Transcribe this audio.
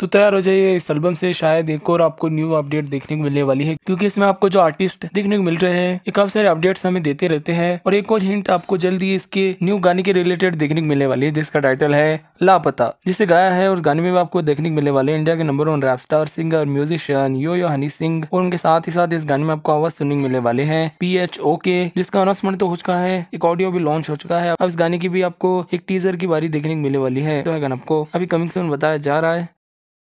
तो तैयार हो जाइए इस एल्बम से शायद एक और आपको न्यू अपडेट देखने को मिलने वाली है क्योंकि इसमें आपको जो आर्टिस्ट देखने को मिल रहे हैं ये काफी सारे अपडेट्स हमें देते रहते हैं और एक और हिंट आपको जल्दी इसके न्यू गाने के रिलेटेड देखने को मिलने वाली है जिसका टाइटल है लापता जिसे गाया है और उस गाने में भी आपको देखने को मिलने वाले इंडिया के number one rap star singer musician Yo Yo Honey Singh और उनके साथ ही साथ इस गाने में आपको आवाज सुनने को मिलने वाले हैं पी एच ओ के जिसका अनाउंसमेंट तो हो चुका है एक ऑडियो भी लॉन्च हो चुका है अब इस गाने की भी आपको एक टीजर की बारी देखने को मिलने वाली है तो है आपको अभी कमिंग से बताया जा रहा है